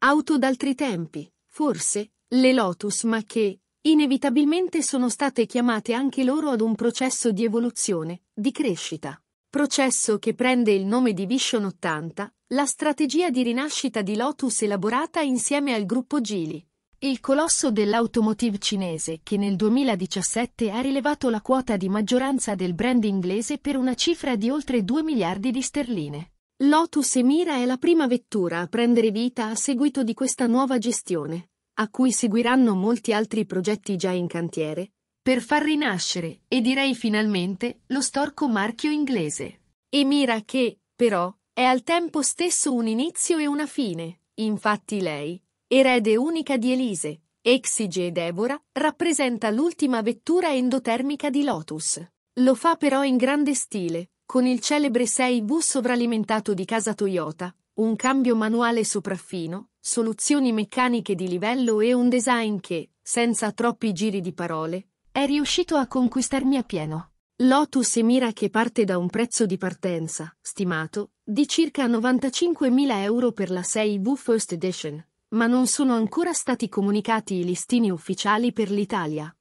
auto d'altri tempi, forse, le Lotus ma che, inevitabilmente sono state chiamate anche loro ad un processo di evoluzione, di crescita. Processo che prende il nome di Vision 80, la strategia di rinascita di Lotus elaborata insieme al gruppo Gili. Il colosso dell'automotive cinese che nel 2017 ha rilevato la quota di maggioranza del brand inglese per una cifra di oltre 2 miliardi di sterline. Lotus Emira è la prima vettura a prendere vita a seguito di questa nuova gestione, a cui seguiranno molti altri progetti già in cantiere, per far rinascere, e direi finalmente, lo storco marchio inglese. Emira che, però, è al tempo stesso un inizio e una fine. Infatti lei, erede unica di Elise, Exige e Deborah, rappresenta l'ultima vettura endotermica di Lotus. Lo fa però in grande stile, con il celebre 6V sovralimentato di casa Toyota, un cambio manuale sopraffino, soluzioni meccaniche di livello e un design che, senza troppi giri di parole, è riuscito a conquistarmi a pieno. Lotus Emira che parte da un prezzo di partenza, stimato, di circa 95.000 euro per la 6V First Edition, ma non sono ancora stati comunicati i listini ufficiali per l'Italia.